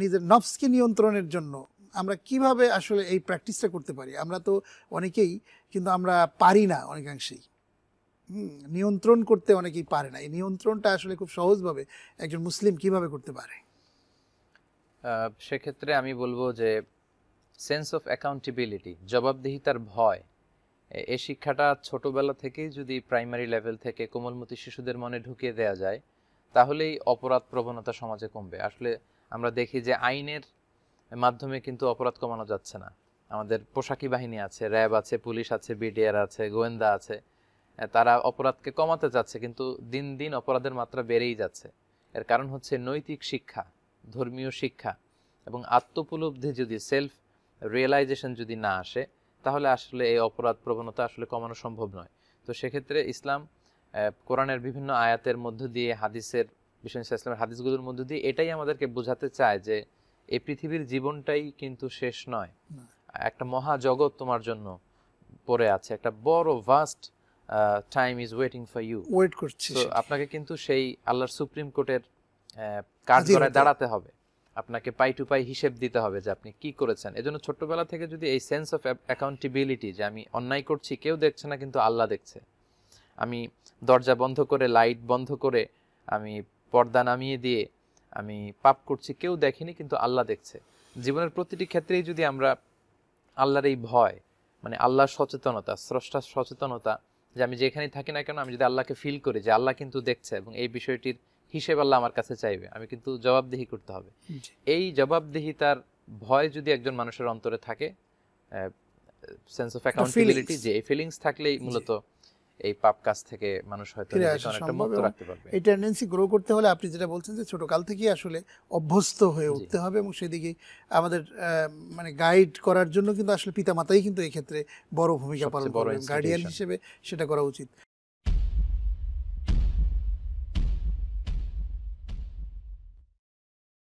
নিজের নফসকে নিয়ন্ত্রণের জন্য আমরা কিভাবে আসলে এই প্র্যাকটিসটা করতে পারি আমরা তো অনেকেই কিন্তু আমরা পারি না অনেকাংশেই নিয়ন্ত্রণ করতে অনেকেই পারে না এই নিয়ন্ত্রণটা আসলে খুব সহজভাবে একজন মুসলিম কিভাবে করতে পারে সেক্ষেত্রে আমি বলবো যে সেন্স অফ অ্যাকাউন্টেবিলিটি জবাবদিহিতার ভয় এই শিক্ষাটা ছোটবেলা থেকেই যদি প্রাইমারি লেভেল থেকে কোমলমতি শিশুদের মনে ঢুকিয়ে দেয়া যায় তাহলেই অপরাধ প্রবণতা সমাজে কমবে আসলে আমরা দেখি যে আইনের মাধ্যমে কিন্তু অপরাধ কমানো যাচ্ছে না আমাদের পোশাকি বাহিনী আছে র্যাব আছে পুলিশ আছে বিডিআর আছে গোয়েন্দা আছে তারা অপরাধকে কমাতে যাচ্ছে কিন্তু দিন দিন অপরাধের মাত্রা বেড়েই যাচ্ছে এর কারণ হচ্ছে নৈতিক শিক্ষা ধর্মীয় শিক্ষা এবং আত্মোপলব্ধি যদি সেলফ রিয়েলাইজেশন যদি না আসে তাহলে আসলে এই অপরাধ প্রবণতা আসলে কমানো সম্ভব নয় তো সেক্ষেত্রে ইসলাম কোরআনের বিভিন্ন আয়াতের মধ্য দিয়ে হাদিসের বিশ্বনাথ হাদিসগুলোর মধ্য দিয়ে এটাই আমাদেরকে বোঝাতে চায় যে এই পৃথিবীর জীবনটাই কিন্তু শেষ নয় একটা মহাজগৎ তোমার জন্য পড়ে আছে একটা বড় vast time is waiting for you wait করছে আপনাকে কিন্তু সেই আল্লাহর সুপ্রিম কোর্টের কাজ করে দাঁড়াতে হবে আপনাকে পাই টু পাই হিসেব দিতে হবে যে আপনি কি করেছেন এজন্য ছোটবেলা থেকে যদি এই সেন্স অফ অ্যাকাউন্টেবিলিটি যে আমি অন্যায় করছি কেউ দেখছে না কিন্তু আল্লাহ দেখছে আমি দরজা বন্ধ করে লাইট বন্ধ করে আমি পর্দা নামিয়ে দিয়ে আমি পাপ করছি কেউ দেখেনি কিন্তু আল্লাহ দেখছে জীবনের প্রতিটি ক্ষেত্রেই যদি আমরা আল্লাহর এই ভয় মানে আল্লাহর সচেতনতা স্রষ্টার সচেতনতা যে আমি যেখানেই থাকি না কেন আমি যদি আল্লাহকে ফিল করি যে আল্লাহ কিন্তু দেখছে এবং এই বিষয়টির হিসেব আল্লাহ আমার কাছে চাইবে আমি কিন্তু জবাবদিহি করতে হবে এই জবাবদিহিতার ভয় যদি একজন মানুষের অন্তরে থাকে সেন্স অফ অ্যাকাউন্টেবিলিটি যে এই ফিলিংস থাকলেই মূলত এই পাপ কাজ থেকে মানুষ হয়তো মুক্ত রাখতে পারবে এই টেন্ডেন্সি গ্রো করতে হলে আপনি যেটা বলছেন যে ছোট কাল থেকেই আসলে অভ্যস্ত হয়ে উঠতে হবে এবং সেদিকে আমাদের মানে গাইড করার জন্য কিন্তু আসলে পিতামাতাই কিন্তু এই ক্ষেত্রে বড় ভূমিকা পালন করবে গার্ডিয়ান হিসেবে সেটা করা উচিত